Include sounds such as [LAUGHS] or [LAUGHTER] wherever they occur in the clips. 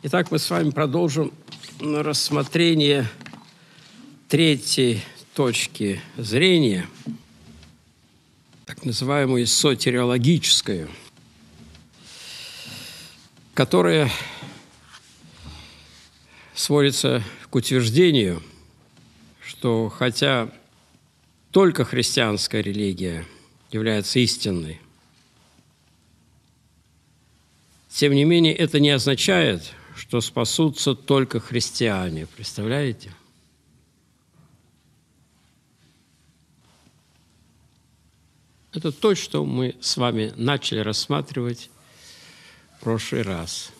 Итак, мы с вами продолжим рассмотрение третьей точки зрения, так называемую сотериологическую, которая сводится к утверждению, что хотя только христианская религия является истинной, тем не менее это не означает – что спасутся только христиане. Представляете? Это то, что мы с вами начали рассматривать в прошлый раз.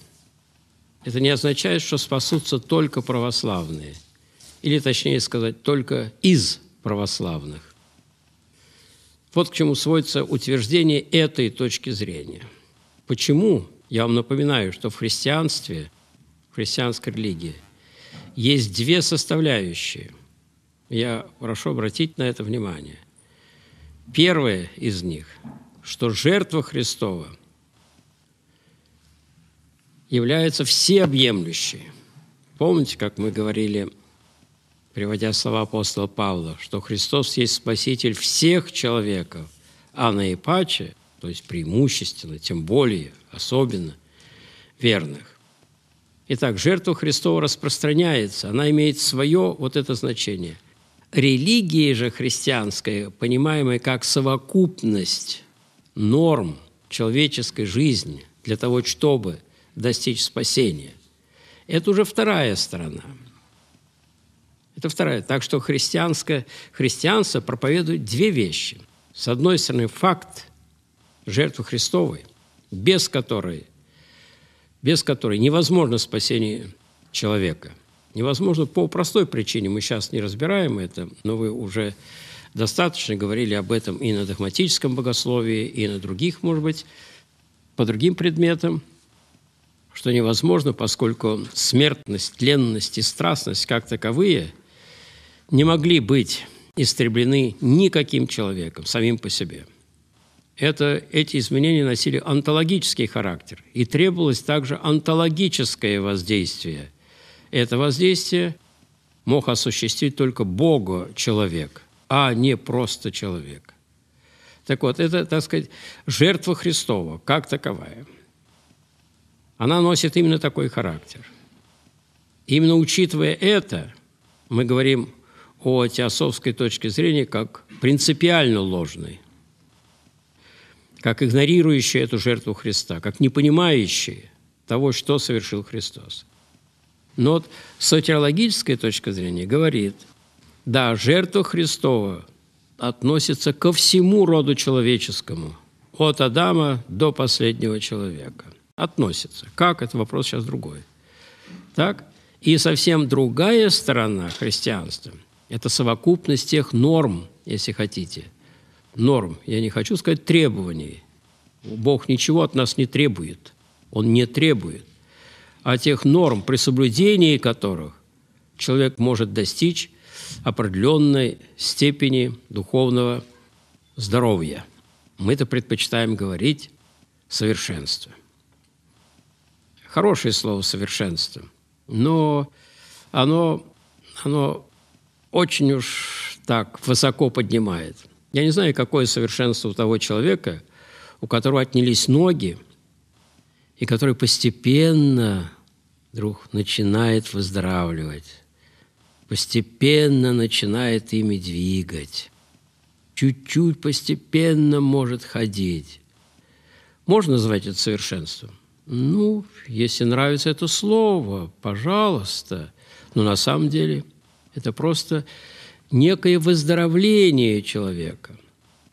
Это не означает, что спасутся только православные, или, точнее сказать, только из православных. Вот к чему сводится утверждение этой точки зрения. Почему? Я вам напоминаю, что в христианстве христианской религии, есть две составляющие. Я прошу обратить на это внимание. Первое из них, что жертва Христова является всеобъемлющей. Помните, как мы говорили, приводя слова апостола Павла, что Христос есть Спаситель всех человеков, а наипаче, то есть преимущественно, тем более, особенно верных. Итак, жертва Христова распространяется, она имеет свое вот это значение. Религия же христианская, понимаемая как совокупность норм человеческой жизни для того, чтобы достичь спасения, это уже вторая сторона. Это вторая. Так что христианское, христианство проповедует две вещи. С одной стороны, факт жертвы Христовой, без которой без которой невозможно спасение человека. Невозможно по простой причине, мы сейчас не разбираем это, но вы уже достаточно говорили об этом и на догматическом богословии, и на других, может быть, по другим предметам, что невозможно, поскольку смертность, тленность и страстность как таковые не могли быть истреблены никаким человеком самим по себе – это, эти изменения носили онтологический характер, и требовалось также онтологическое воздействие. Это воздействие мог осуществить только Бога человек, а не просто человек. Так вот, это, так сказать, жертва Христова как таковая. Она носит именно такой характер. Именно учитывая это, мы говорим о теософской точке зрения как принципиально ложной – как игнорирующие эту жертву Христа, как не понимающие того, что совершил Христос. Но вот сотерологическая точка зрения говорит, да, жертва Христова относится ко всему роду человеческому, от Адама до последнего человека. Относится. Как? Это вопрос сейчас другой. Так? И совсем другая сторона христианства – это совокупность тех норм, если хотите – норм, я не хочу сказать требований. Бог ничего от нас не требует. Он не требует. А тех норм, при соблюдении которых человек может достичь определенной степени духовного здоровья. Мы это предпочитаем говорить «совершенство». Хорошее слово «совершенство», но оно, оно очень уж так высоко поднимает. Я не знаю, какое совершенство у того человека, у которого отнялись ноги, и который постепенно вдруг начинает выздоравливать, постепенно начинает ими двигать, чуть-чуть постепенно может ходить. Можно назвать это совершенством? Ну, если нравится это слово, пожалуйста. Но на самом деле это просто некое выздоровление человека.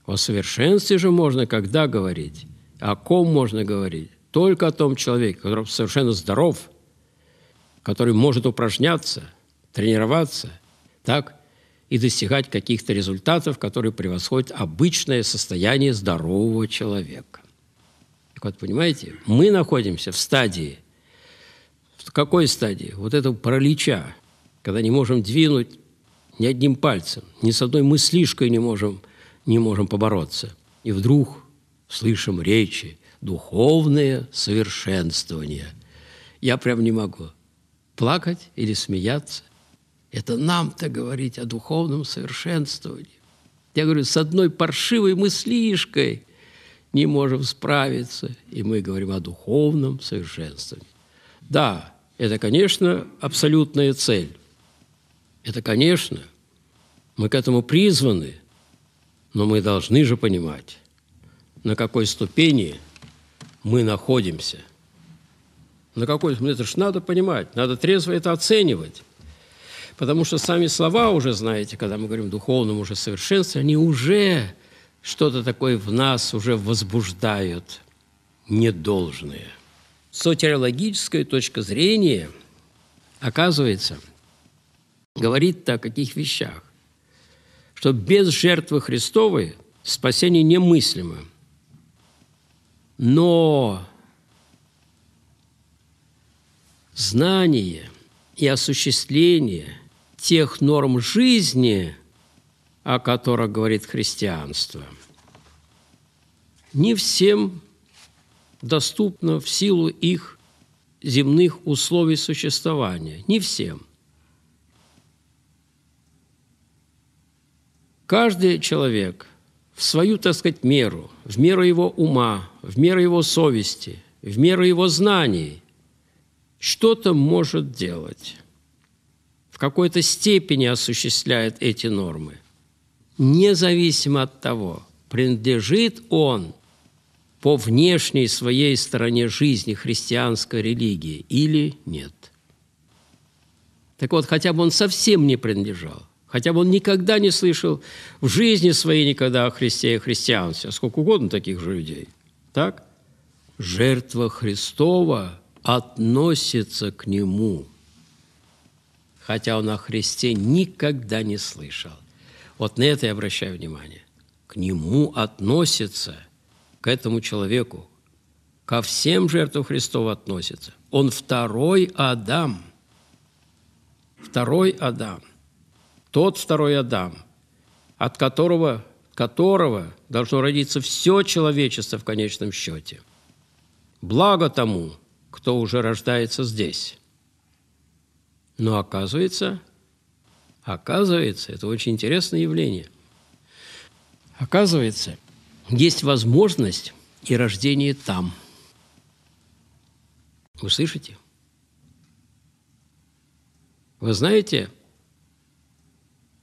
О совершенстве же можно когда говорить? О ком можно говорить? Только о том человеке, который совершенно здоров, который может упражняться, тренироваться, так и достигать каких-то результатов, которые превосходят обычное состояние здорового человека. Так вот, понимаете, мы находимся в стадии, в какой стадии? Вот этого паралича, когда не можем двинуть ни одним пальцем, ни с одной мыслишкой не можем, не можем побороться. И вдруг слышим речи «духовное совершенствование». Я прям не могу плакать или смеяться. Это нам-то говорить о духовном совершенствовании. Я говорю, с одной паршивой мыслишкой не можем справиться, и мы говорим о духовном совершенствовании. Да, это, конечно, абсолютная цель. Это, конечно, мы к этому призваны, но мы должны же понимать, на какой ступени мы находимся. На какой ну, это же надо понимать, надо трезво это оценивать. Потому что сами слова уже, знаете, когда мы говорим духовному уже совершенстве, они уже что-то такое в нас уже возбуждают недолжное. С сотериологической точки зрения, оказывается – говорит о каких вещах? Что без жертвы Христовой спасение немыслимо. Но знание и осуществление тех норм жизни, о которых говорит христианство, не всем доступно в силу их земных условий существования. Не всем – Каждый человек в свою, так сказать, меру, в меру его ума, в меру его совести, в меру его знаний что-то может делать, в какой-то степени осуществляет эти нормы, независимо от того, принадлежит он по внешней своей стороне жизни христианской религии или нет. Так вот, хотя бы он совсем не принадлежал – хотя бы он никогда не слышал в жизни своей никогда о Христе и христианстве, сколько угодно таких же людей. Так? Жертва Христова относится к нему, хотя он о Христе никогда не слышал. Вот на это я обращаю внимание. К нему относится, к этому человеку, ко всем жертвам Христова относится. Он второй Адам. Второй Адам – тот второй Адам, от которого, которого должно родиться все человечество в конечном счете. Благо тому, кто уже рождается здесь. Но оказывается, оказывается, это очень интересное явление. Оказывается, есть возможность и рождения там. Вы слышите? Вы знаете,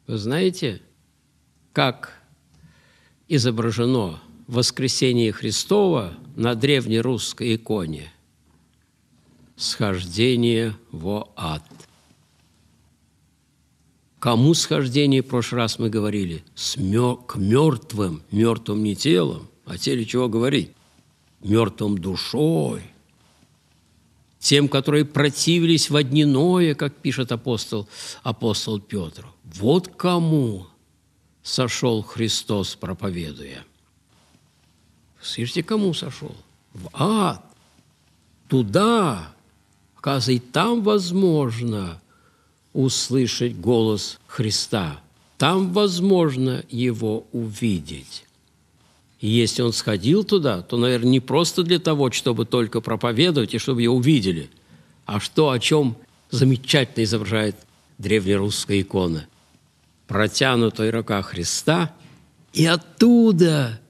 вы знаете, как изображено воскресение Христова на древнерусской иконе? Схождение во ад. Кому схождение в прошлый раз мы говорили? С мер... К мертвым, мертвым не телом, а теле чего говорить? Мертвым душой. Тем, которые противились в одниное, как пишет апостол, апостол Петру. Вот кому сошел Христос, проповедуя. Слышите, кому сошел? В ад. Туда. Оказывается, там возможно услышать голос Христа. Там возможно его увидеть. И если он сходил туда, то, наверное, не просто для того, чтобы только проповедовать и чтобы его увидели, а что, о чем замечательно изображает древнерусская икона. Протянутой рука Христа, и оттуда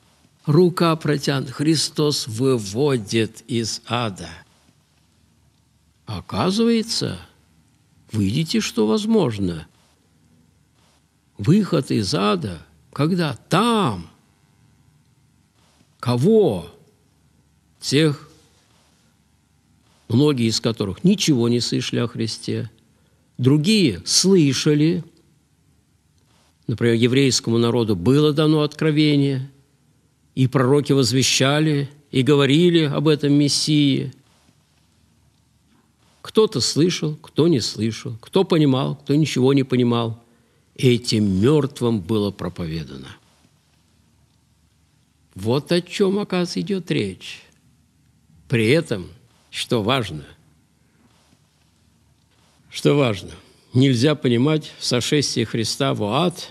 рука протянута. Христос выводит из ада. Оказывается, видите, что возможно. Выход из ада, когда там кого? Тех, многие из которых ничего не слышали о Христе, другие слышали, Например, еврейскому народу было дано откровение, и пророки возвещали, и говорили об этом Мессии. Кто-то слышал, кто не слышал, кто понимал, кто ничего не понимал. этим мертвым было проповедано. Вот о чем, оказывается, идет речь. При этом, что важно, что важно – нельзя понимать сошествие Христа в ад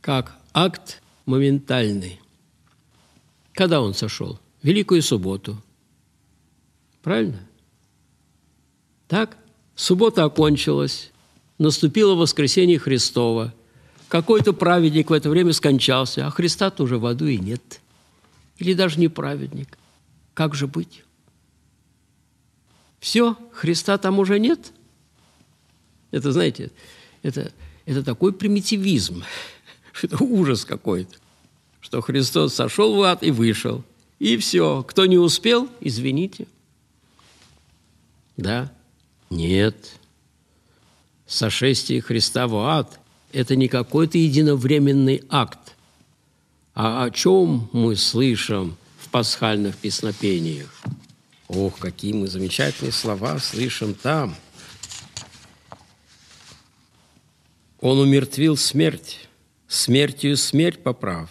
как акт моментальный. Когда он сошел? Великую субботу. Правильно? Так? Суббота окончилась, наступило воскресение Христова. Какой-то праведник в это время скончался, а Христа уже в аду и нет. Или даже не праведник. Как же быть? Все, Христа там уже нет – это, знаете, это, это такой примитивизм, [LAUGHS] это ужас какой-то, что Христос сошел в ад и вышел. И все. Кто не успел, извините. Да? Нет. Сошествие Христа в ад – это не какой-то единовременный акт. А о чем мы слышим в пасхальных песнопениях? Ох, какие мы замечательные слова слышим там – Он умертвил смерть, смертью смерть поправ.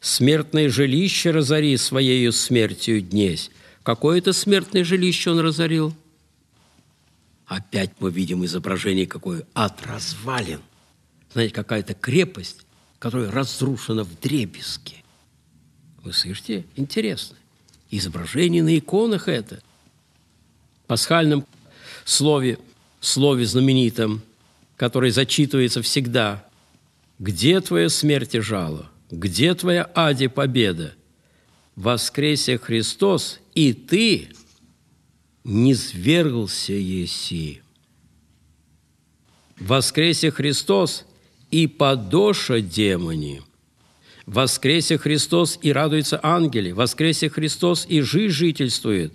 Смертное жилище разори своею смертью днесь. Какое-то смертное жилище он разорил. Опять мы видим изображение какое ад развален, Знаете, какая-то крепость, которая разрушена в дребезги. Вы слышите? Интересно. Изображение на иконах это. В пасхальном слове, слове знаменитом – который зачитывается всегда. «Где твоя смерть и жало? Где твоя аде победа? Воскресе Христос, и ты не свергался еси. Воскресе Христос, и подоша демони. Воскресе Христос, и радуется ангели. Воскресе Христос, и жизнь жительствует.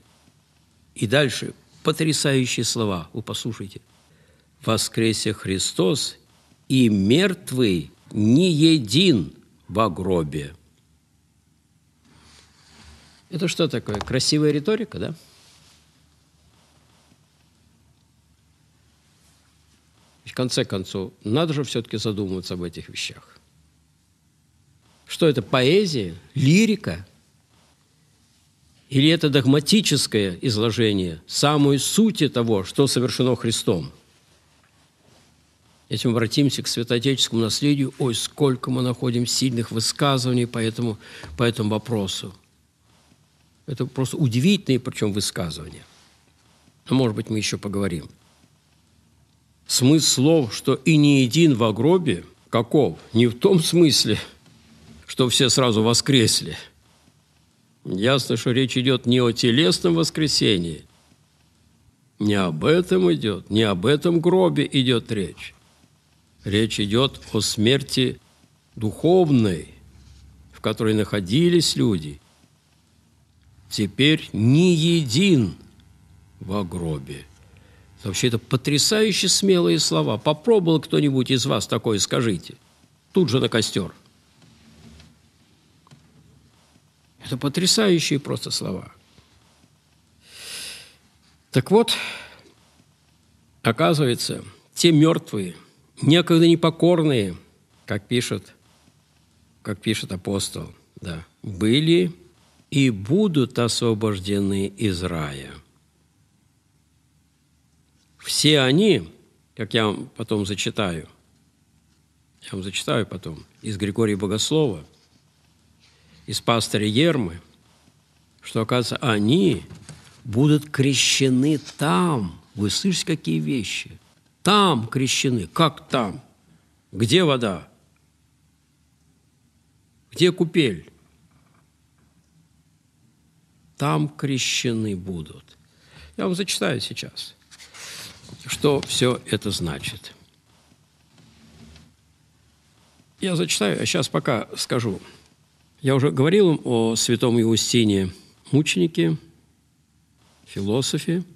И дальше потрясающие слова. Вы послушайте – воскресе Христос, и мертвый не един во гробе. Это что такое? Красивая риторика, да? В конце концов, надо же все-таки задумываться об этих вещах. Что это, поэзия, лирика? Или это догматическое изложение самой сути того, что совершено Христом – если мы обратимся к святоотеческому наследию, ой, сколько мы находим сильных высказываний по этому, по этому вопросу. Это просто удивительные, причем, высказывания. Но, может быть, мы еще поговорим. Смысл слов, что и не един в гробе, каков? Не в том смысле, что все сразу воскресли. Ясно, что речь идет не о телесном воскресении. Не об этом идет, не об этом гробе идет речь. Речь идет о смерти духовной, в которой находились люди. Теперь не един в гробе. вообще это потрясающе смелые слова. Попробовал кто-нибудь из вас такое, скажите. Тут же на костер. Это потрясающие просто слова. Так вот, оказывается, те мертвые – некогда непокорные, как пишет, как пишет апостол, да, были и будут освобождены из рая. Все они, как я вам потом зачитаю, я вам зачитаю потом, из Григория Богослова, из пастыря Ермы, что, оказывается, они будут крещены там. Вы слышите, какие вещи? Там крещены. Как там? Где вода? Где купель? Там крещены будут. Я вам зачитаю сейчас, что все это значит. Я зачитаю, а сейчас пока скажу. Я уже говорил о святом Иустине, мученике, философе –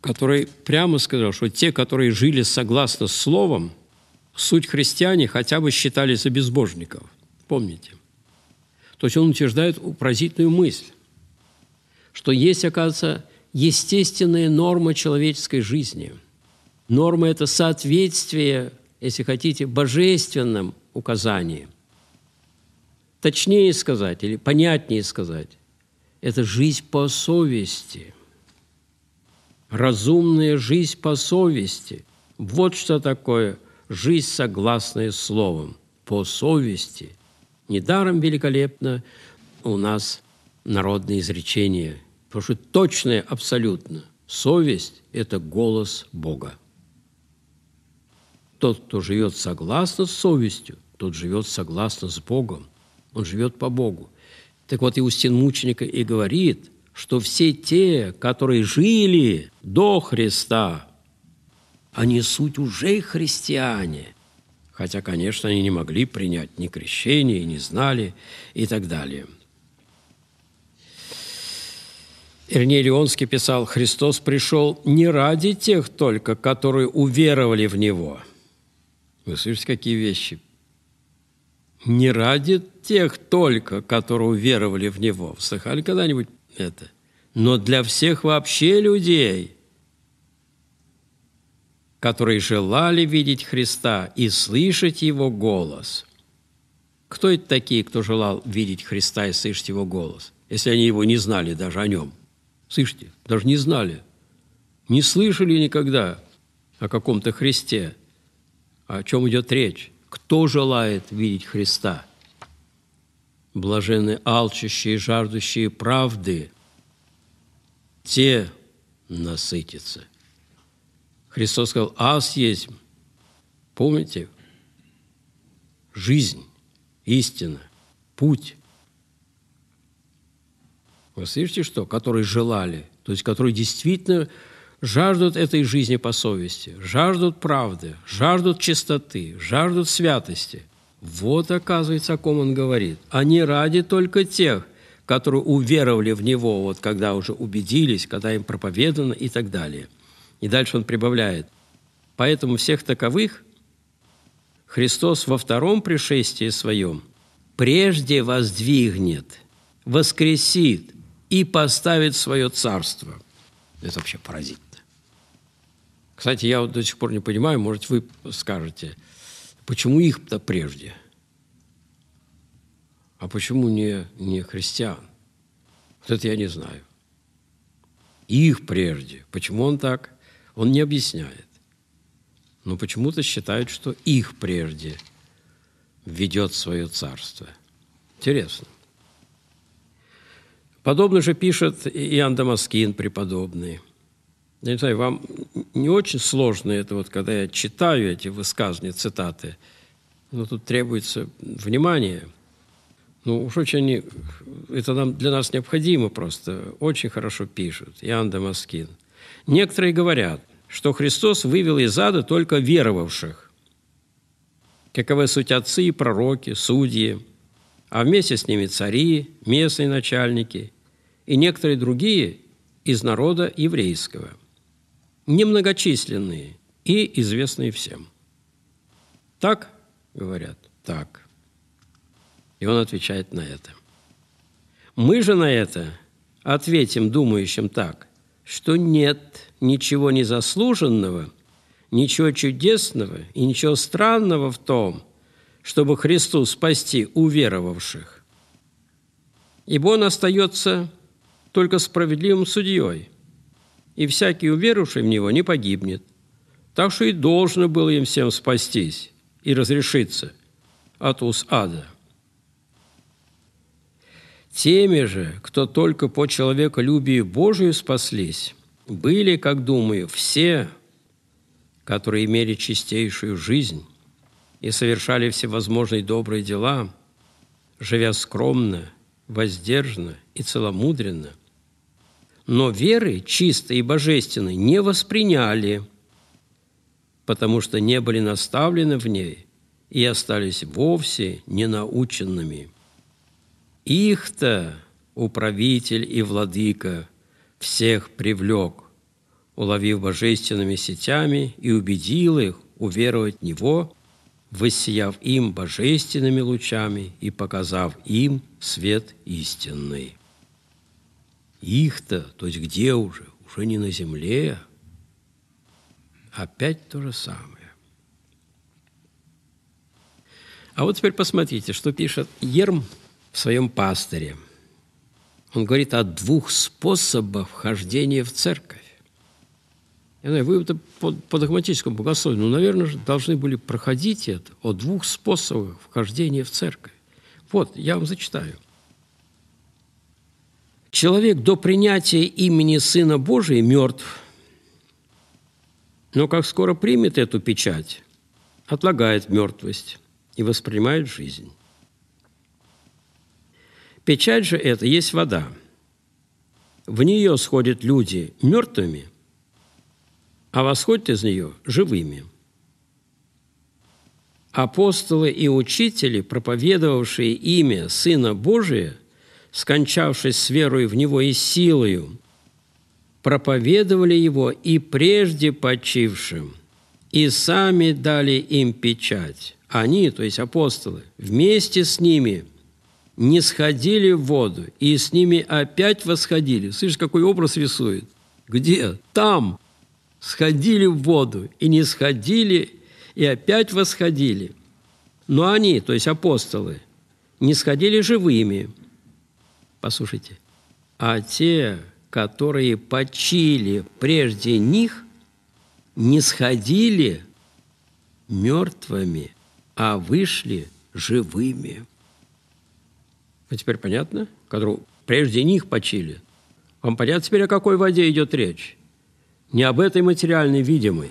который прямо сказал, что те, которые жили согласно с словом, суть христиане хотя бы считали за безбожников. Помните? То есть он утверждает поразительную мысль, что есть, оказывается, естественная норма человеческой жизни. Норма – это соответствие, если хотите, божественным указаниям. Точнее сказать или понятнее сказать – это жизнь по совести – разумная жизнь по совести. Вот что такое жизнь, согласная словом, по совести. Недаром великолепно у нас народное изречение, потому что точное абсолютно. Совесть – это голос Бога. Тот, кто живет согласно с совестью, тот живет согласно с Богом. Он живет по Богу. Так вот, и Устин Мученика и говорит, что все те, которые жили до Христа, они суть уже христиане. Хотя, конечно, они не могли принять ни крещение, не знали и так далее. Ирней Леонский писал, «Христос пришел не ради тех только, которые уверовали в Него». Вы слышите, какие вещи? Не ради тех только, которые уверовали в Него. Слыхали когда-нибудь это, но для всех вообще людей, которые желали видеть Христа и слышать Его голос. Кто это такие, кто желал видеть Христа и слышать Его голос, если они его не знали даже о Нем? Слышите, даже не знали, не слышали никогда о каком-то Христе, о чем идет речь. Кто желает видеть Христа – блажены алчущие жаждущие правды, те насытятся. Христос сказал, аз есть, помните, жизнь, истина, путь. Вы слышите, что? Которые желали, то есть которые действительно жаждут этой жизни по совести, жаждут правды, жаждут чистоты, жаждут святости – вот, оказывается, о ком он говорит. Они ради только тех, которые уверовали в него, вот когда уже убедились, когда им проповедано и так далее. И дальше он прибавляет. Поэтому всех таковых Христос во втором пришествии своем прежде воздвигнет, воскресит и поставит свое царство. Это вообще поразительно. Кстати, я вот до сих пор не понимаю, может, вы скажете – Почему их-то прежде? А почему не, не христиан? Вот это я не знаю. Их прежде. Почему он так? Он не объясняет. Но почему-то считают, что их прежде ведет свое царство. Интересно. Подобно же пишет Иоанн Дамаскин преподобный – я не знаю, вам не очень сложно это, вот, когда я читаю эти высказывания, цитаты, но ну, тут требуется внимание. Ну, уж очень они, это нам, для нас необходимо просто. Очень хорошо пишут. Ян Дамаскин. Некоторые говорят, что Христос вывел из ада только веровавших. Каковы суть отцы и пророки, судьи, а вместе с ними цари, местные начальники и некоторые другие из народа еврейского – немногочисленные и известные всем. Так, говорят, так. И он отвечает на это. Мы же на это ответим думающим так, что нет ничего незаслуженного, ничего чудесного и ничего странного в том, чтобы Христу спасти уверовавших. Ибо Он остается только справедливым судьей – и всякий, уверовавший в него, не погибнет. Так что и должно было им всем спастись и разрешиться от уз ада. Теми же, кто только по человеколюбию Божию спаслись, были, как думаю, все, которые имели чистейшую жизнь и совершали всевозможные добрые дела, живя скромно, воздержанно и целомудренно, но веры чистой и божественной не восприняли, потому что не были наставлены в ней и остались вовсе ненаученными. Их-то управитель и владыка всех привлек, уловив божественными сетями и убедил их уверовать в Него, высияв им божественными лучами и показав им свет истинный. Их-то, то есть где уже? Уже не на земле. Опять то же самое. А вот теперь посмотрите, что пишет Ерм в своем пастыре. Он говорит о двух способах вхождения в церковь. Я знаю, вы это по, по догматическому богословию, ну, наверное, же должны были проходить это о двух способах вхождения в церковь. Вот, я вам зачитаю – Человек до принятия имени Сына Божия мертв, но как скоро примет эту печать, отлагает мертвость и воспринимает жизнь. Печать же это есть вода. В нее сходят люди мертвыми, а восходят из нее живыми. Апостолы и учители, проповедовавшие имя Сына Божия, скончавшись с верою в Него и силою, проповедовали Его и прежде почившим, и сами дали им печать. Они, то есть апостолы, вместе с ними не сходили в воду, и с ними опять восходили. Слышишь, какой образ рисует? Где? Там сходили в воду, и не сходили, и опять восходили. Но они, то есть апостолы, не сходили живыми – Послушайте. А те, которые почили прежде них, не сходили мертвыми, а вышли живыми. А теперь понятно? Которые прежде них почили. Вам понятно теперь, о какой воде идет речь? Не об этой материальной видимой.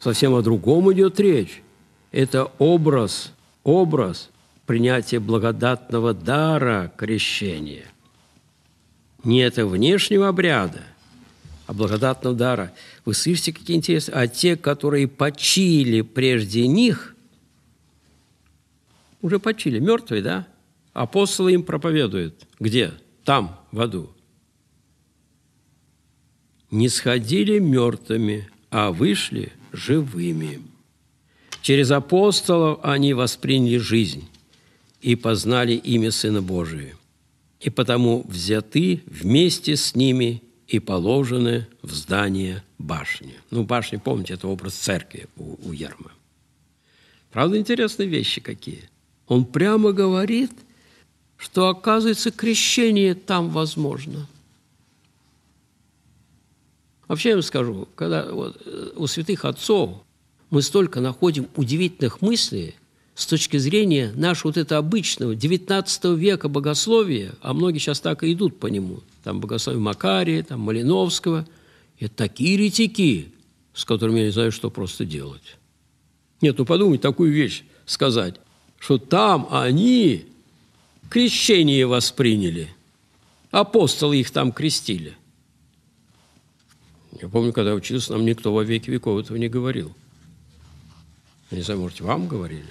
Совсем о другом идет речь. Это образ, образ принятие благодатного дара крещения. Не это внешнего обряда, а благодатного дара. Вы слышите, какие интересы? А те, которые почили прежде них, уже почили, мертвые, да? Апостолы им проповедуют. Где? Там, в аду. Не сходили мертвыми, а вышли живыми. Через апостолов они восприняли жизнь и познали имя Сына Божия, и потому взяты вместе с ними и положены в здание башни». Ну, башня, помните, это образ церкви у, у Ерма. Правда, интересные вещи какие. Он прямо говорит, что, оказывается, крещение там возможно – Вообще я вам скажу, когда вот, э, у святых отцов мы столько находим удивительных мыслей, с точки зрения нашего вот этого обычного 19 века богословия, а многие сейчас так и идут по нему, там богословие Макария, там Малиновского, это такие ретики, с которыми я не знаю, что просто делать. Нет, ну подумать, такую вещь сказать, что там они крещение восприняли, апостолы их там крестили. Я помню, когда учился, нам никто во веки веков этого не говорил. не знаю, может, вам говорили?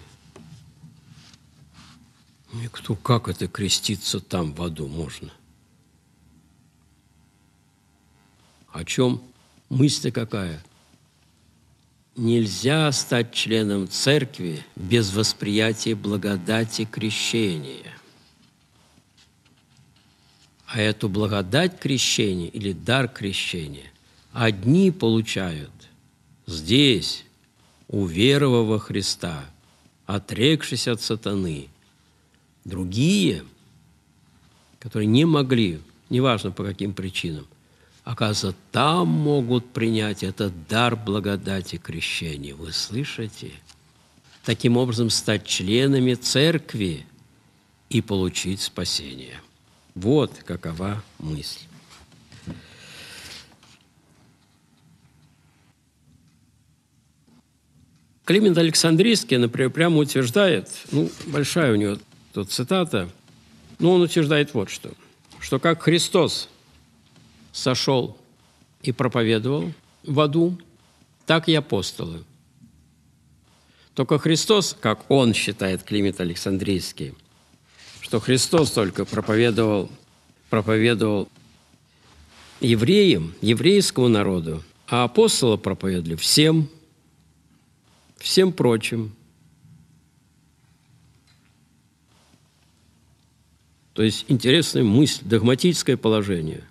Никто, ну как это креститься там в аду можно? О чем мысль-то какая? Нельзя стать членом церкви без восприятия благодати крещения. А эту благодать крещения или дар крещения одни получают здесь, у во Христа, отрекшись от сатаны – Другие, которые не могли, неважно по каким причинам, оказывается, там могут принять этот дар благодати крещения. Вы слышите? Таким образом, стать членами церкви и получить спасение. Вот какова мысль. Климент Александрийский, например, прямо утверждает, ну, большая у него что цитата, но он утверждает вот что, что как Христос сошел и проповедовал в аду, так и апостолы. Только Христос, как он считает Климент Александрийский, что Христос только проповедовал, проповедовал евреям, еврейскому народу, а апостолы проповедовали всем, всем прочим – То есть интересная мысль, догматическое положение.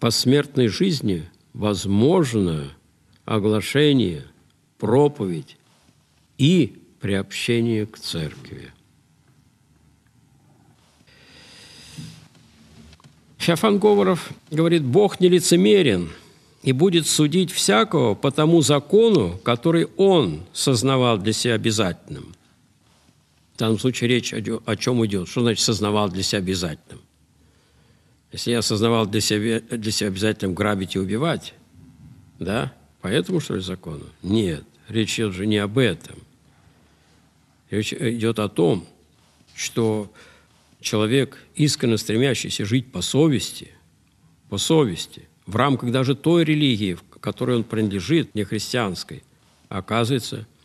по смертной жизни возможно оглашение, проповедь и приобщение к церкви. Феофан Говоров говорит, «Бог не лицемерен и будет судить всякого по тому закону, который он сознавал для себя обязательным. В данном случае речь о, о чем идет? Что значит «сознавал для себя обязательным»? Если я осознавал для себя, для себя обязательным грабить и убивать, да, поэтому, что ли, закону? Нет, речь идет же не об этом. Речь идет о том, что человек, искренне стремящийся жить по совести, по совести, в рамках даже той религии, в которой он принадлежит, не христианской, оказывается –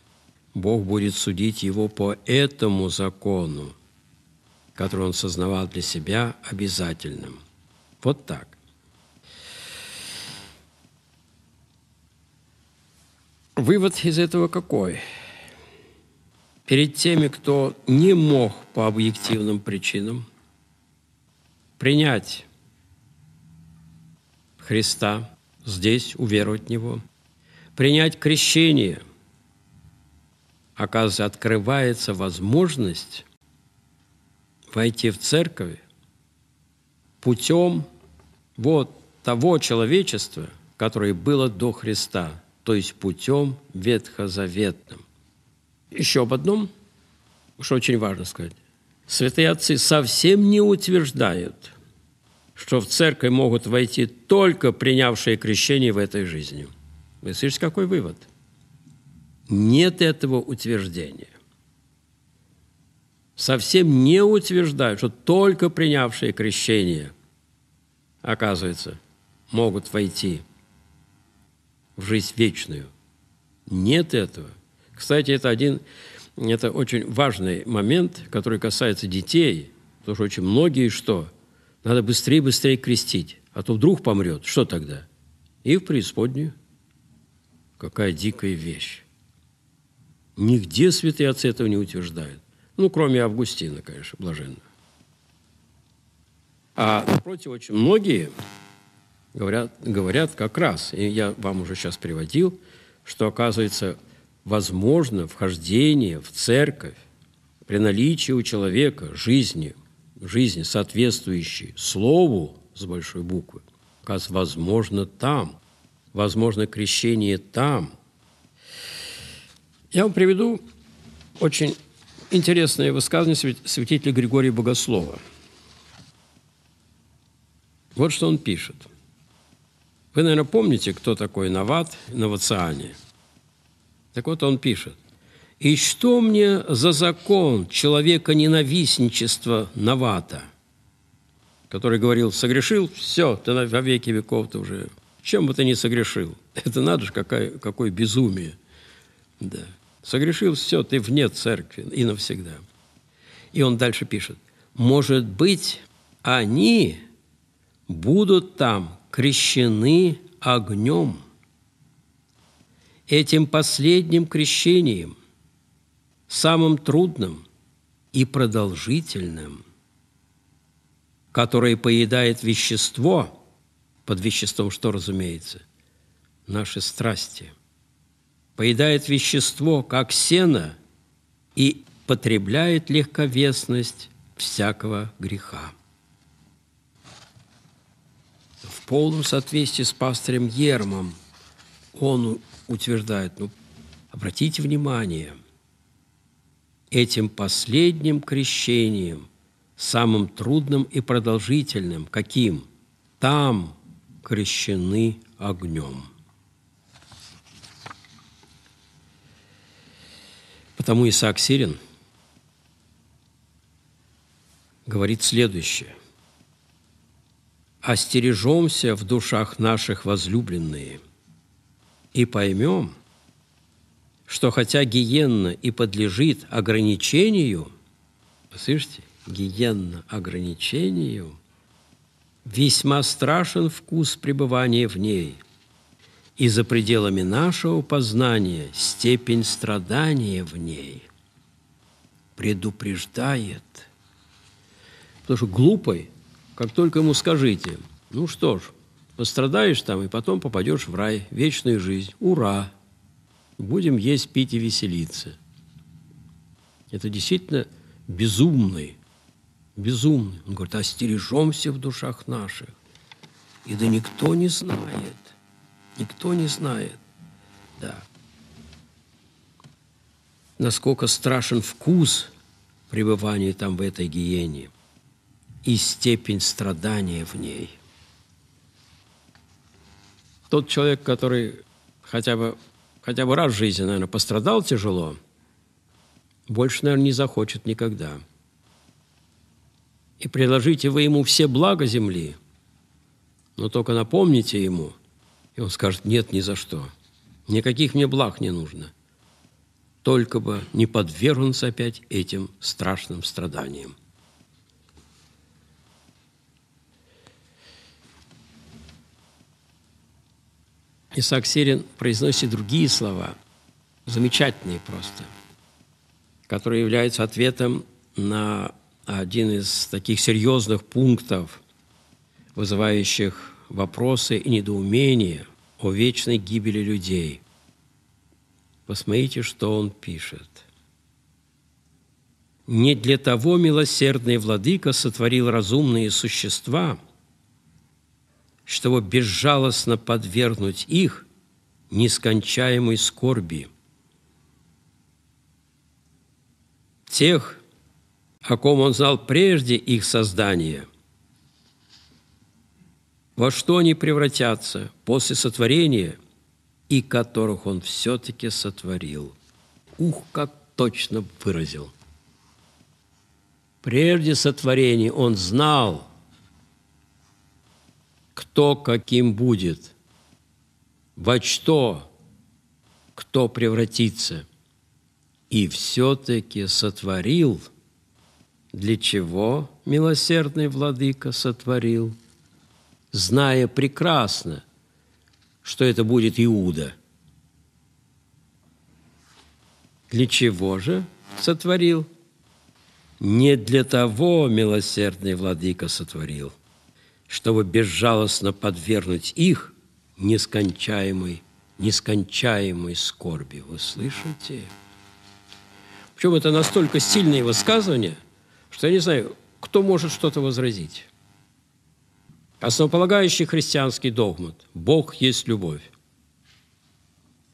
Бог будет судить его по этому закону, который он сознавал для себя обязательным. Вот так. Вывод из этого какой? Перед теми, кто не мог по объективным причинам принять Христа, здесь уверовать в Него, принять крещение – оказывается, открывается возможность войти в церковь путем вот того человечества, которое было до Христа, то есть путем ветхозаветным. Еще об одном, что очень важно сказать. Святые отцы совсем не утверждают, что в церковь могут войти только принявшие крещение в этой жизни. Вы слышите, какой вывод – нет этого утверждения. Совсем не утверждают, что только принявшие крещение, оказывается, могут войти в жизнь вечную. Нет этого. Кстати, это один, это очень важный момент, который касается детей, потому что очень многие что? Надо быстрее, быстрее крестить, а то вдруг помрет. Что тогда? И в преисподнюю. Какая дикая вещь. Нигде святые отцы этого не утверждают. Ну, кроме Августина, конечно, блаженного. А напротив, очень многие говорят, говорят как раз, и я вам уже сейчас приводил, что, оказывается, возможно вхождение в церковь при наличии у человека жизни, жизни, соответствующей слову с большой буквы, оказывается, возможно там, возможно крещение там – я вам приведу очень интересное высказывание святителя Григория Богослова. Вот что он пишет. Вы, наверное, помните, кто такой Нават, Новоциане. Так вот он пишет. «И что мне за закон человека ненавистничества Навата, который говорил, согрешил, все, ты во веки веков ты уже, чем бы ты ни согрешил. [LAUGHS] Это надо же, какая, какое безумие. Да. Согрешил, все, ты вне церкви и навсегда. И он дальше пишет. Может быть, они будут там крещены огнем. Этим последним крещением, самым трудным и продолжительным, которое поедает вещество, под веществом что разумеется, наши страсти – поедает вещество, как сено, и потребляет легковесность всякого греха. В полном соответствии с пастырем Ермом он утверждает, ну, обратите внимание, этим последним крещением, самым трудным и продолжительным, каким? Там крещены огнем. Потому Исаак Сирин говорит следующее. «Остережемся в душах наших возлюбленные и поймем, что хотя гиенна и подлежит ограничению, слышите, гиенна ограничению, весьма страшен вкус пребывания в ней – и за пределами нашего познания степень страдания в ней предупреждает. Потому что глупой, как только ему скажите, ну что ж, пострадаешь там и потом попадешь в рай, вечную жизнь, ура, будем есть, пить и веселиться. Это действительно безумный, безумный. Он говорит, остережемся в душах наших, и да никто не знает – Никто не знает, да. Насколько страшен вкус пребывания там в этой гиене и степень страдания в ней. Тот человек, который хотя бы, хотя бы раз в жизни, наверное, пострадал тяжело, больше, наверное, не захочет никогда. И предложите вы ему все блага земли, но только напомните ему – и он скажет, нет, ни за что. Никаких мне благ не нужно. Только бы не подвергнуться опять этим страшным страданиям. Исаак Сирин произносит другие слова, замечательные просто, которые являются ответом на один из таких серьезных пунктов, вызывающих вопросы и недоумения о вечной гибели людей. Посмотрите, что он пишет. «Не для того милосердный владыка сотворил разумные существа, чтобы безжалостно подвергнуть их нескончаемой скорби. Тех, о ком он знал прежде их создания – во что они превратятся после сотворения, и которых он все-таки сотворил. Ух, как точно выразил. Прежде сотворения он знал, кто каким будет, во что кто превратится. И все-таки сотворил, для чего милосердный владыка сотворил – зная прекрасно, что это будет Иуда. Для чего же сотворил? Не для того милосердный владыка сотворил, чтобы безжалостно подвергнуть их нескончаемой, нескончаемой скорби. Вы слышите? Причем это настолько сильные высказывания, что я не знаю, кто может что-то возразить. Основополагающий христианский догмат – Бог есть любовь.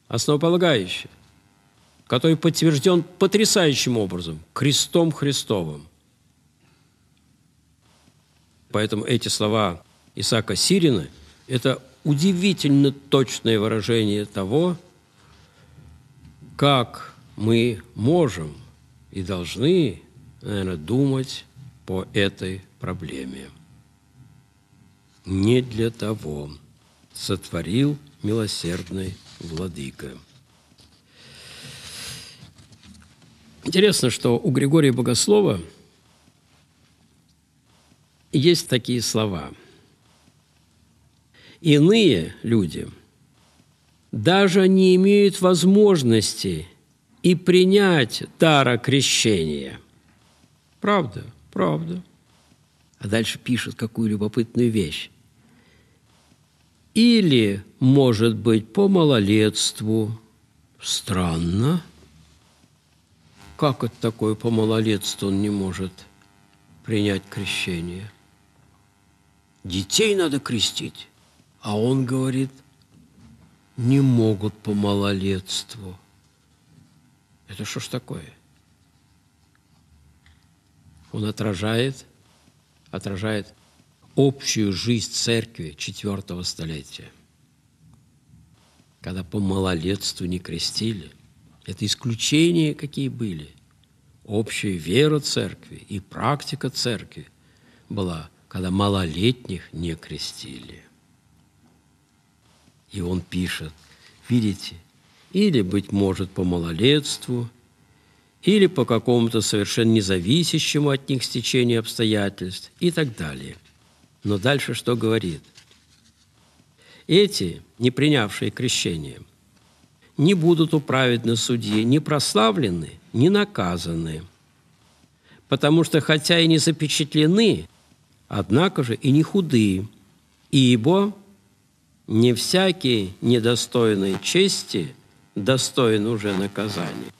Основополагающий, который подтвержден потрясающим образом – крестом Христовым. Поэтому эти слова Исаака Сирина – это удивительно точное выражение того, как мы можем и должны, наверное, думать по этой проблеме не для того сотворил милосердный владыка. Интересно, что у Григория Богослова есть такие слова. Иные люди даже не имеют возможности и принять дара крещения. Правда, правда. А дальше пишет какую любопытную вещь или, может быть, по малолетству. Странно. Как это такое по малолетству он не может принять крещение? Детей надо крестить. А он говорит, не могут по малолетству. Это что ж такое? Он отражает, отражает общую жизнь церкви четвертого столетия, когда по малолетству не крестили. Это исключения какие были. Общая вера церкви и практика церкви была, когда малолетних не крестили. И он пишет, видите, или, быть может, по малолетству, или по какому-то совершенно независящему от них стечению обстоятельств и так далее – но дальше что говорит? Эти, не принявшие крещение, не будут управить на суде, не прославлены, не наказаны. Потому что хотя и не запечатлены, однако же и не худые, ибо не всякий недостойной чести достоин уже наказания.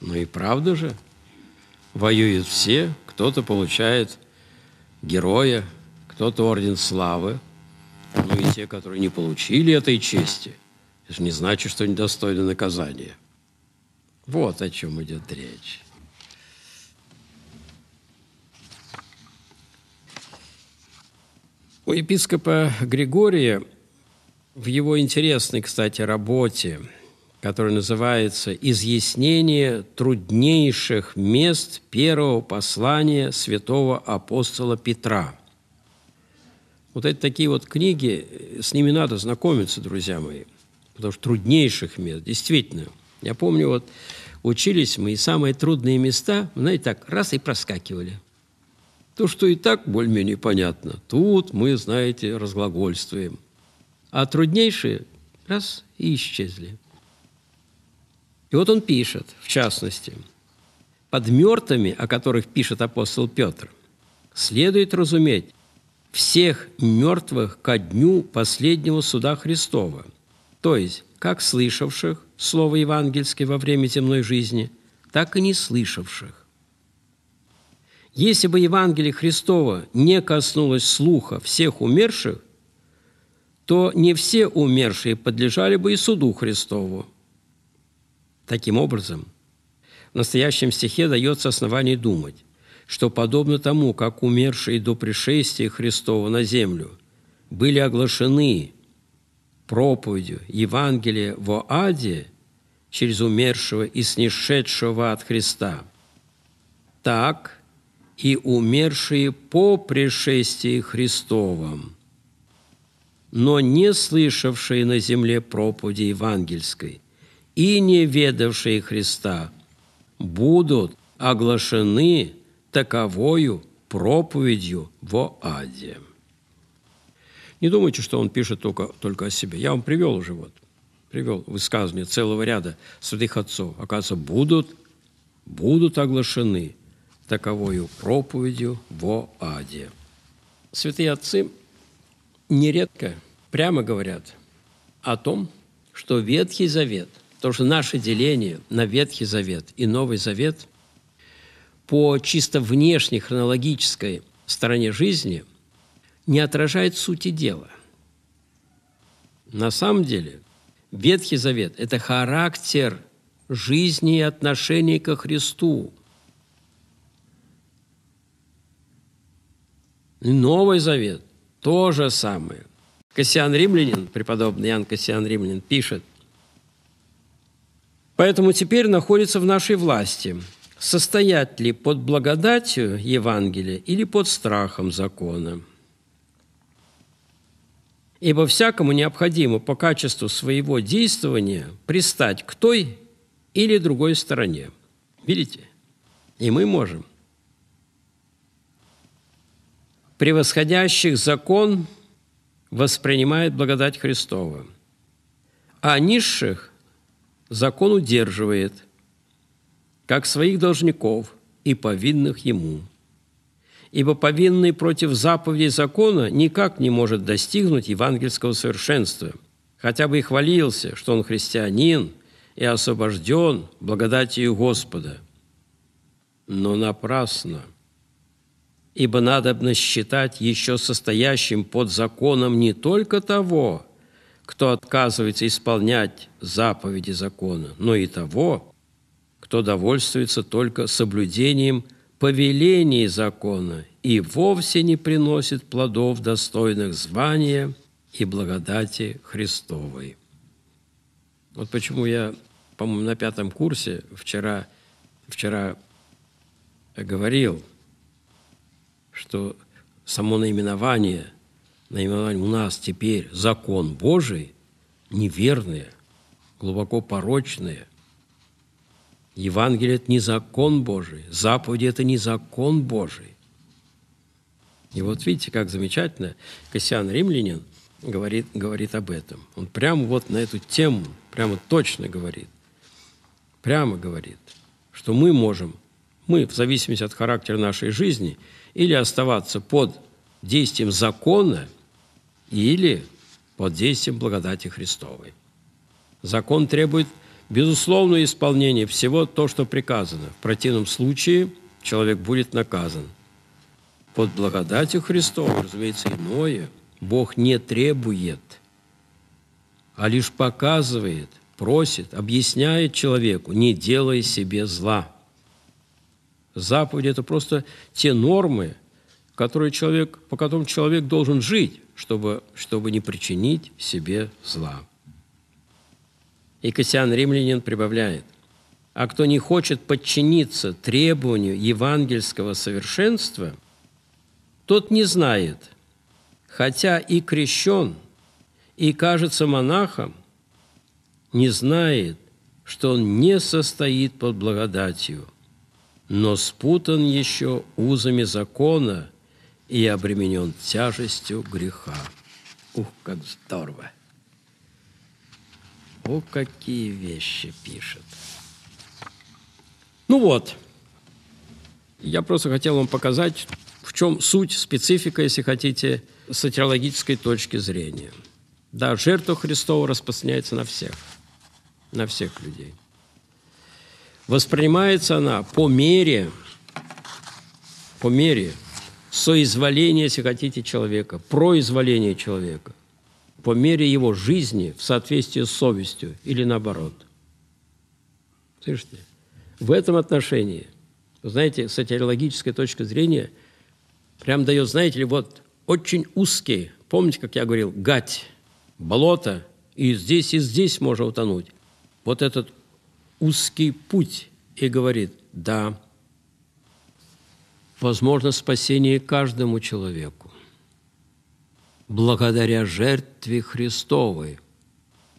Ну и правда же, воюют все, кто-то получает героя, кто-то орден славы, ну и те, которые не получили этой чести, это же не значит, что недостойны наказания. Вот о чем идет речь. У епископа Григория в его интересной, кстати, работе, которая называется «Изъяснение труднейших мест первого послания святого апостола Петра», вот это такие вот книги, э, с ними надо знакомиться, друзья мои, потому что труднейших мест, действительно. Я помню, вот учились мы, и самые трудные места, знаете, так раз и проскакивали. То, что и так более-менее понятно. Тут мы, знаете, разглагольствуем. А труднейшие раз и исчезли. И вот он пишет, в частности, «Под мертвыми, о которых пишет апостол Петр, следует разуметь всех мертвых ко дню последнего суда Христова, то есть как слышавших Слово Евангельское во время земной жизни, так и не слышавших. Если бы Евангелие Христова не коснулось слуха всех умерших, то не все умершие подлежали бы и суду Христову. Таким образом, в настоящем стихе дается основание думать, что, подобно тому, как умершие до пришествия Христова на землю были оглашены проповедью Евангелия во аде через умершего и снисшедшего от Христа, так и умершие по пришествии Христовом, но не слышавшие на земле проповеди евангельской и не ведавшие Христа, будут оглашены таковою проповедью во Аде. Не думайте, что он пишет только, только о себе. Я вам привел уже вот, привел высказывание целого ряда святых отцов. Оказывается, будут, будут оглашены таковою проповедью во Аде. Святые отцы нередко прямо говорят о том, что Ветхий Завет, то что наше деление на Ветхий Завет и Новый Завет – по чисто внешней хронологической стороне жизни не отражает сути дела. На самом деле Ветхий Завет – это характер жизни и отношений ко Христу. Новый Завет – то же самое. Кассиан Римлянин, преподобный Иоанн Кассиан Римлянин, пишет, «Поэтому теперь находится в нашей власти – состоять ли под благодатью Евангелия или под страхом закона. Ибо всякому необходимо по качеству своего действования пристать к той или другой стороне. Видите? И мы можем. Превосходящих закон воспринимает благодать Христова, а низших закон удерживает – как своих должников и повинных ему. Ибо повинный против заповедей закона никак не может достигнуть евангельского совершенства, хотя бы и хвалился, что он христианин и освобожден благодатью Господа. Но напрасно – ибо надобно считать еще состоящим под законом не только того, кто отказывается исполнять заповеди закона, но и того, кто довольствуется только соблюдением повелений закона и вовсе не приносит плодов, достойных звания и благодати Христовой. Вот почему я, по-моему, на пятом курсе вчера, вчера говорил, что само наименование, наименование у нас теперь закон Божий, неверные глубоко порочные Евангелие – это не закон Божий, заповеди – это не закон Божий. И вот видите, как замечательно Кассиан Римлянин говорит, говорит об этом. Он прямо вот на эту тему, прямо точно говорит, прямо говорит, что мы можем, мы в зависимости от характера нашей жизни, или оставаться под действием закона, или под действием благодати Христовой. Закон требует – безусловное исполнение всего то, что приказано. В противном случае человек будет наказан. Под благодатью Христовой, разумеется, иное Бог не требует, а лишь показывает, просит, объясняет человеку, не делая себе зла. Заповеди – это просто те нормы, которые человек, по которым человек должен жить, чтобы, чтобы не причинить себе зла. И Кассиан Римлянин прибавляет, а кто не хочет подчиниться требованию евангельского совершенства, тот не знает, хотя и крещен, и кажется монахом, не знает, что он не состоит под благодатью, но спутан еще узами закона и обременен тяжестью греха. Ух, как здорово! О, какие вещи пишет. Ну вот. Я просто хотел вам показать, в чем суть, специфика, если хотите, сатирологической точки зрения. Да, жертва Христова распространяется на всех. На всех людей. Воспринимается она по мере, по мере соизволения, если хотите, человека, произволения человека по мере его жизни в соответствии с совестью или наоборот. Слышите? В этом отношении, вы знаете, с теологической точки зрения, прям дает, знаете ли, вот очень узкий, помните, как я говорил, гать, болото, и здесь, и здесь можно утонуть. Вот этот узкий путь и говорит, да, возможно спасение каждому человеку благодаря жертве Христовой,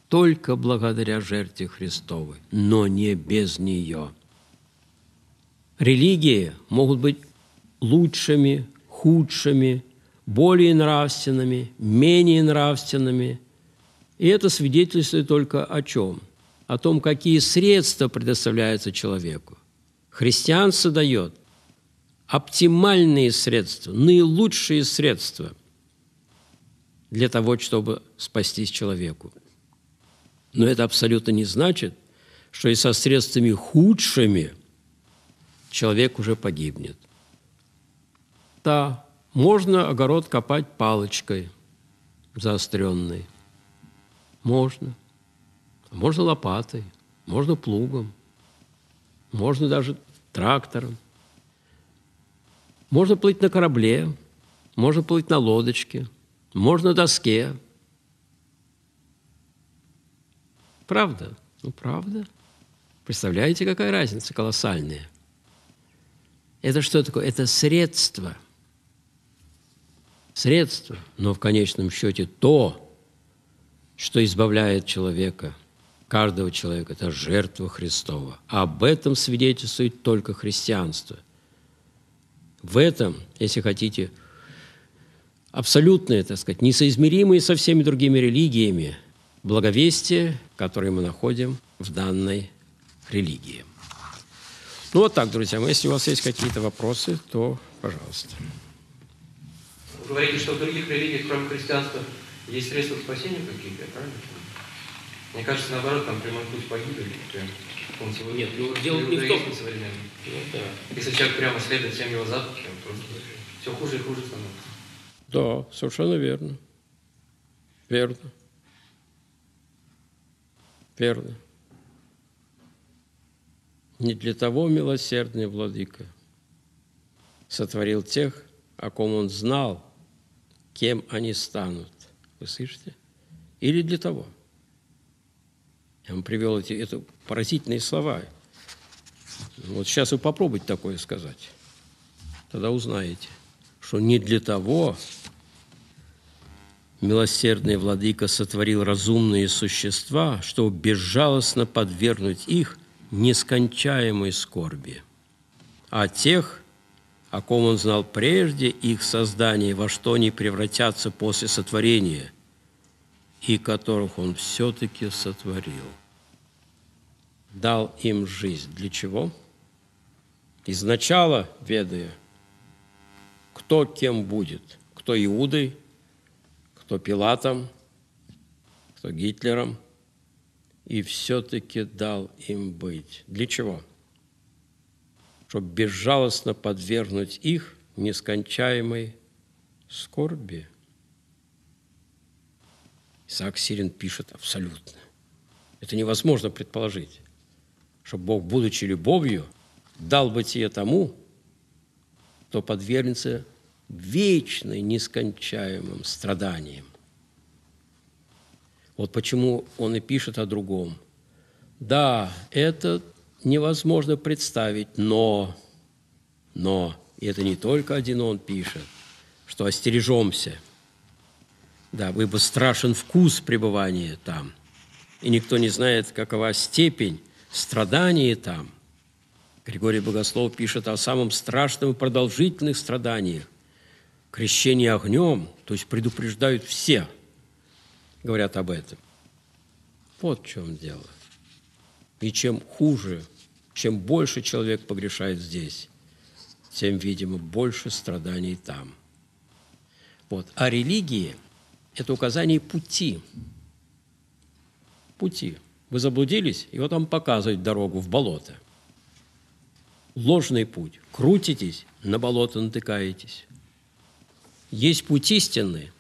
только благодаря жертве Христовой, но не без нее. Религии могут быть лучшими, худшими, более нравственными, менее нравственными. И это свидетельствует только о чем? О том, какие средства предоставляются человеку. Христианство дает оптимальные средства, наилучшие средства для того, чтобы спастись человеку. Но это абсолютно не значит, что и со средствами худшими человек уже погибнет. Да, можно огород копать палочкой заостренной. Можно. Можно лопатой, можно плугом, можно даже трактором. Можно плыть на корабле, можно плыть на лодочке – можно доске. Правда? Ну, правда. Представляете, какая разница колоссальная? Это что такое? Это средство. Средство, но в конечном счете то, что избавляет человека, каждого человека, это жертва Христова. Об этом свидетельствует только христианство. В этом, если хотите, абсолютное, так сказать, несоизмеримые со всеми другими религиями благовестие, которое мы находим в данной религии. Ну вот так, друзья если у вас есть какие-то вопросы, то пожалуйста. Вы говорите, что в других религиях, кроме христианства, есть средства спасения какие-то, правильно? Мне кажется, наоборот, там прямой путь погибели. Прям, он Нет, ну, дело не в том. Ну, да. Если человек прямо следует всем его запахам, просто все хуже и хуже становится. Да, совершенно верно. Верно. Верно. Не для того милосердный владыка сотворил тех, о ком он знал, кем они станут. Вы слышите? Или для того. Я вам привел эти это поразительные слова. Вот сейчас вы попробуйте такое сказать. Тогда узнаете что не для того милосердный владыка сотворил разумные существа, чтобы безжалостно подвергнуть их нескончаемой скорби. А тех, о ком он знал прежде их создание, во что они превратятся после сотворения, и которых он все-таки сотворил. Дал им жизнь. Для чего? Изначала ведая – кто кем будет, кто Иудой, кто Пилатом, кто Гитлером, и все-таки дал им быть. Для чего? Чтобы безжалостно подвергнуть их нескончаемой скорби. Исаак Сирин пишет абсолютно. Это невозможно предположить, чтобы Бог, будучи любовью, дал бытие тому, кто подвергнется вечным, нескончаемым страданием. Вот почему он и пишет о другом. Да, это невозможно представить, но, но, и это не только один он пишет, что остережемся. Да, бы страшен вкус пребывания там. И никто не знает, какова степень страданий там. Григорий Богослов пишет о самом страшном и продолжительных страданиях крещение огнем, то есть предупреждают все, говорят об этом. Вот в чем дело. И чем хуже, чем больше человек погрешает здесь, тем, видимо, больше страданий там. Вот. А религии – это указание пути. Пути. Вы заблудились, и вот вам показывают дорогу в болото. Ложный путь. Крутитесь, на болото натыкаетесь. Есть путь истинный.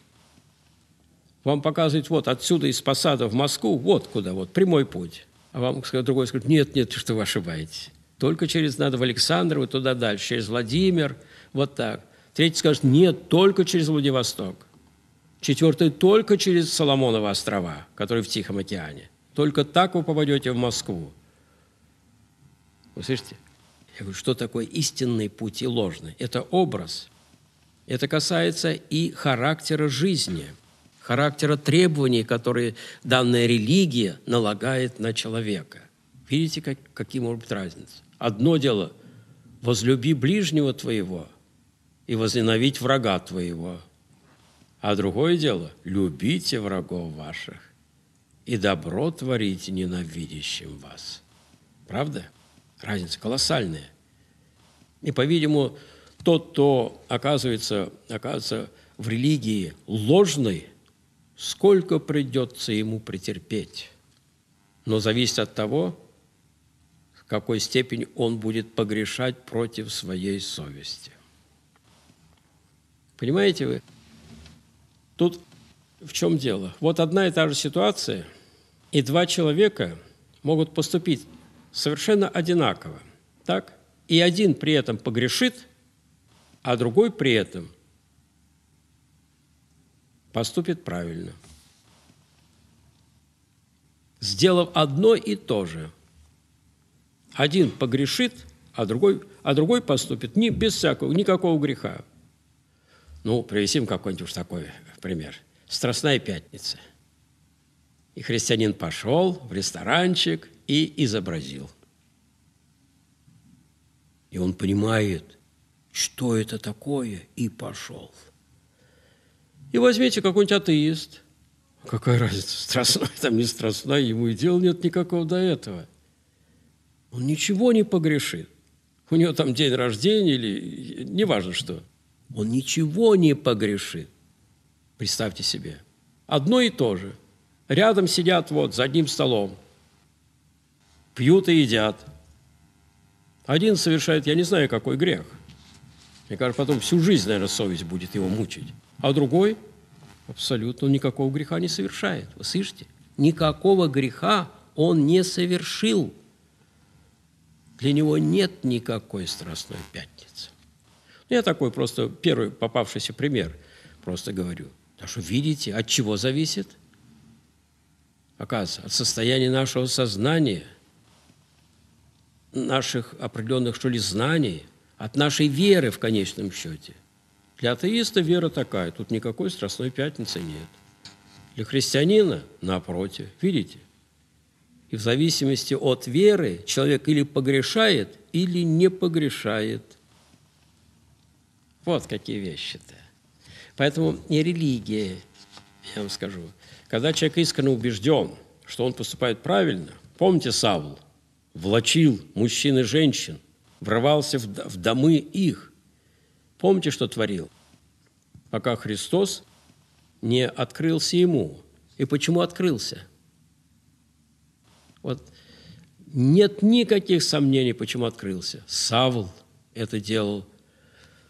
Вам показывают, вот отсюда из посада в Москву, вот куда, вот прямой путь. А вам другой скажет, нет, нет, что вы ошибаетесь. Только через надо в Александрово, туда дальше, через Владимир, вот так. Третий скажет, нет, только через Владивосток. Четвертый – только через Соломонова острова, которые в Тихом океане. Только так вы попадете в Москву. Вы слышите? Я говорю, что такое истинный путь и ложный? Это образ – это касается и характера жизни, характера требований, которые данная религия налагает на человека. Видите, как, какие может быть разницы? Одно дело – возлюби ближнего твоего и возненавидь врага твоего. А другое дело – любите врагов ваших и добро творите ненавидящим вас. Правда? Разница колоссальная. И, по-видимому, тот, кто оказывается, оказывается в религии ложной, сколько придется ему претерпеть. Но зависит от того, в какой степени он будет погрешать против своей совести. Понимаете вы? Тут в чем дело? Вот одна и та же ситуация, и два человека могут поступить совершенно одинаково. Так? И один при этом погрешит – а другой при этом поступит правильно. Сделав одно и то же. Один погрешит, а другой, а другой поступит не, без всякого, никакого греха. Ну, привесим какой-нибудь уж такой пример. Страстная пятница. И христианин пошел в ресторанчик и изобразил. И он понимает – что это такое, и пошел. И возьмите какой-нибудь атеист. Какая разница, страстной там не страстной, ему и дела нет никакого до этого. Он ничего не погрешит. У него там день рождения или неважно что. Он ничего не погрешит. Представьте себе. Одно и то же. Рядом сидят вот за одним столом. Пьют и едят. Один совершает, я не знаю, какой грех – мне кажется, потом всю жизнь, наверное, совесть будет его мучить. А другой абсолютно никакого греха не совершает. Вы слышите? Никакого греха он не совершил. Для него нет никакой страстной пятницы. Ну Я такой просто первый попавшийся пример просто говорю. Потому что видите, от чего зависит? Оказывается, от состояния нашего сознания, наших определенных, что ли, знаний, от нашей веры в конечном счете. Для атеиста вера такая, тут никакой страстной пятницы нет. Для христианина, напротив, видите? И в зависимости от веры человек или погрешает, или не погрешает. Вот какие вещи-то. Поэтому не религия, я вам скажу. Когда человек искренне убежден, что он поступает правильно, помните Савл, влачил мужчин и женщин – врывался в домы их. Помните, что творил? Пока Христос не открылся ему. И почему открылся? Вот нет никаких сомнений, почему открылся. Савл это делал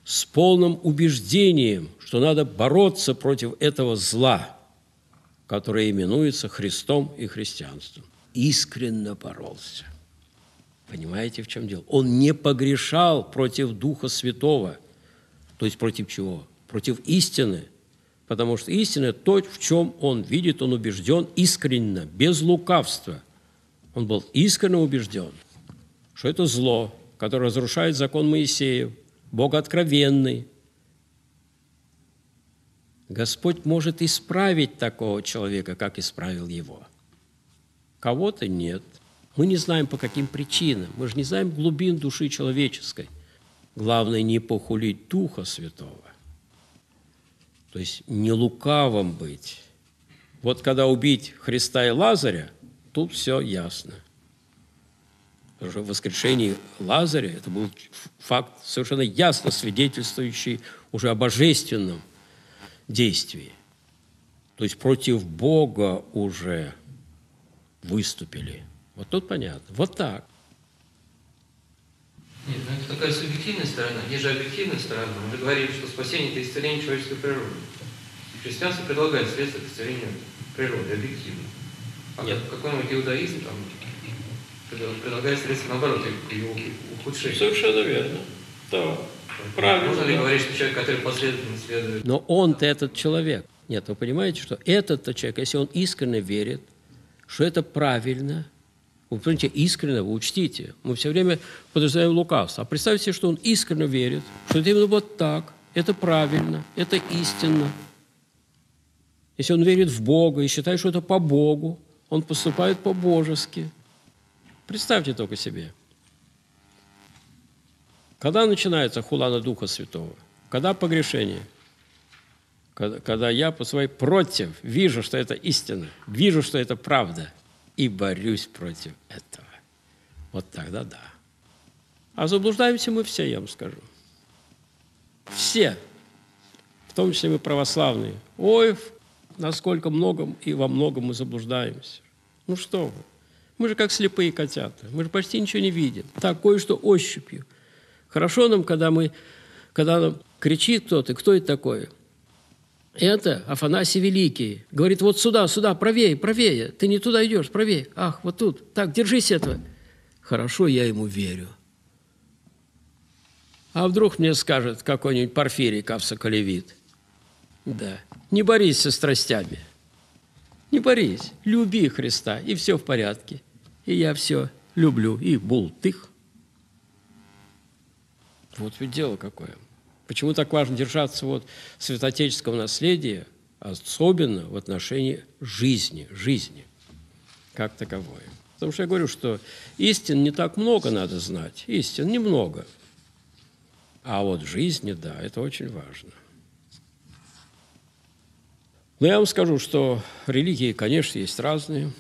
с полным убеждением, что надо бороться против этого зла, которое именуется Христом и христианством. Искренно боролся – Понимаете, в чем дело? Он не погрешал против Духа Святого. То есть против чего? Против истины. Потому что истина – то, в чем он видит, он убежден искренне, без лукавства. Он был искренне убежден, что это зло, которое разрушает закон Моисеев, Бог откровенный. Господь может исправить такого человека, как исправил его. Кого-то нет. Мы не знаем, по каким причинам. Мы же не знаем глубин души человеческой. Главное, не похулить Духа Святого. То есть не лукавым быть. Вот когда убить Христа и Лазаря, тут все ясно. Потому что воскрешение Лазаря – это был факт, совершенно ясно свидетельствующий уже о божественном действии. То есть против Бога уже выступили – вот тут понятно. Вот так. Нет, ну это такая субъективная сторона. Есть же объективная сторона. Мы же говорим, что спасение – это исцеление человеческой природы. И христианство предлагает средства к исцелению природы, объективно. А Нет. какой-нибудь иудаизм там предлагает средства, наоборот, его ухудшение. Совершенно верно. Да. Правильно. Можно ли говорить, что человек, который последовательно следует... Но он-то этот человек. Нет, вы понимаете, что этот человек, если он искренне верит, что это правильно – вы понимаете, искренне, вы учтите. Мы все время подразумеваем лукавство. А представьте себе, что он искренне верит, что это именно вот так, это правильно, это истинно. Если он верит в Бога и считает, что это по Богу, он поступает по-божески. Представьте только себе. Когда начинается хулана Духа Святого? Когда погрешение? Когда, когда я по своей против вижу, что это истина, вижу, что это правда – и борюсь против этого. Вот тогда да. А заблуждаемся мы все, я вам скажу. Все, в том числе мы православные. Ой, насколько много и во многом мы заблуждаемся. Ну что вы, мы же как слепые котята, мы же почти ничего не видим. Так, кое-что ощупью. Хорошо нам, когда мы, когда нам кричит кто-то, кто это такое – это Афанасий Великий. Говорит, вот сюда, сюда, правее, правее. Ты не туда идешь, правее. Ах, вот тут. Так, держись этого. Хорошо, я ему верю. А вдруг мне скажет какой-нибудь Порфирий Кавсоколевит? Да. Не борись со страстями. Не борись. Люби Христа, и все в порядке. И я все люблю. И бултых. Вот ведь дело какое. Почему так важно держаться вот святотеческого наследия, особенно в отношении жизни, жизни как таковой? Потому что я говорю, что истин не так много надо знать, истин немного. А вот жизни, да, это очень важно. Но я вам скажу, что религии, конечно, есть разные.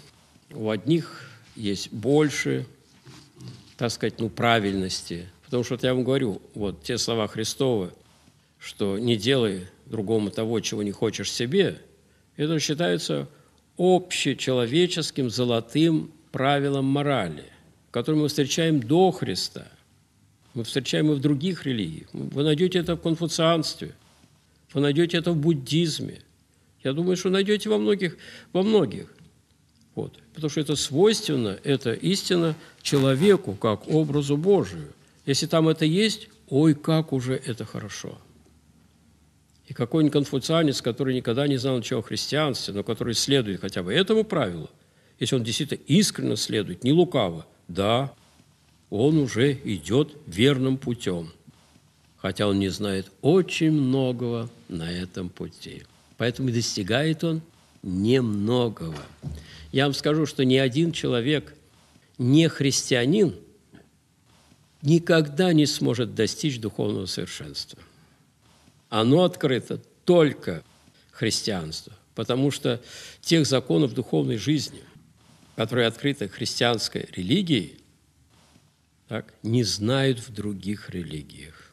У одних есть больше, так сказать, ну, правильности – Потому что вот я вам говорю, вот те слова Христовы, что не делай другому того, чего не хочешь себе, это считается общечеловеческим золотым правилом морали, которое мы встречаем до Христа. Мы встречаем и в других религиях. Вы найдете это в конфуцианстве, вы найдете это в буддизме. Я думаю, что найдете во многих, во многих. Вот. Потому что это свойственно, это истина человеку как образу Божию. Если там это есть, ой, как уже это хорошо. И какой-нибудь конфуцианец, который никогда не знал ничего о христианстве, но который следует хотя бы этому правилу, если он действительно искренне следует, не лукаво, да, он уже идет верным путем, хотя он не знает очень многого на этом пути. Поэтому достигает он немногого. Я вам скажу, что ни один человек, не христианин – никогда не сможет достичь духовного совершенства. Оно открыто только христианству, потому что тех законов духовной жизни, которые открыты христианской религией, так, не знают в других религиях.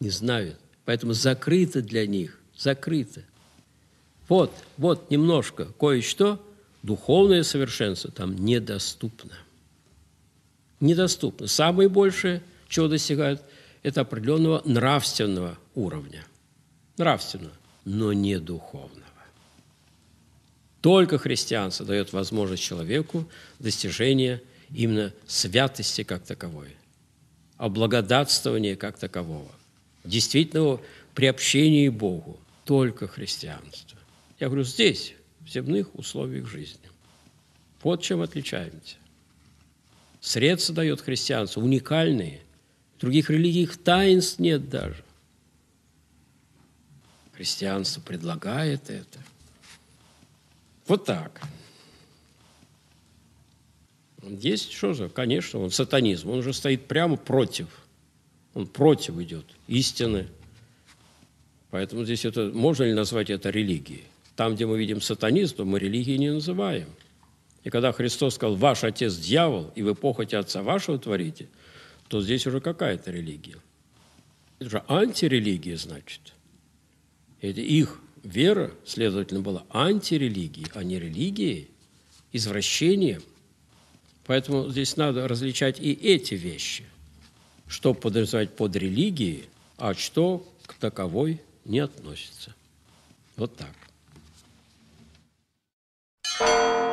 Не знают. Поэтому закрыто для них, закрыто. Вот, вот немножко кое-что духовное совершенство там недоступно недоступны. Самое большее, чего достигают, это определенного нравственного уровня. Нравственного, но не духовного. Только христианство дает возможность человеку достижения именно святости как таковой, облагодатствования как такового, действительного приобщения к Богу. Только христианство. Я говорю, здесь, в земных условиях жизни. Вот чем отличаемся средства дает христианство уникальные. В других религиях таинств нет даже. Христианство предлагает это. Вот так. Есть что же? Конечно, он сатанизм. Он уже стоит прямо против. Он против идет истины. Поэтому здесь это, можно ли назвать это религией? Там, где мы видим сатанизм, то мы религией не называем – и когда Христос сказал, ваш отец дьявол, и вы похоти отца вашего творите, то здесь уже какая-то религия. Это же антирелигия, значит. Это их вера, следовательно, была антирелигией, а не религией, извращением. Поэтому здесь надо различать и эти вещи, что подразумевать под религией, а что к таковой не относится. Вот так. thank you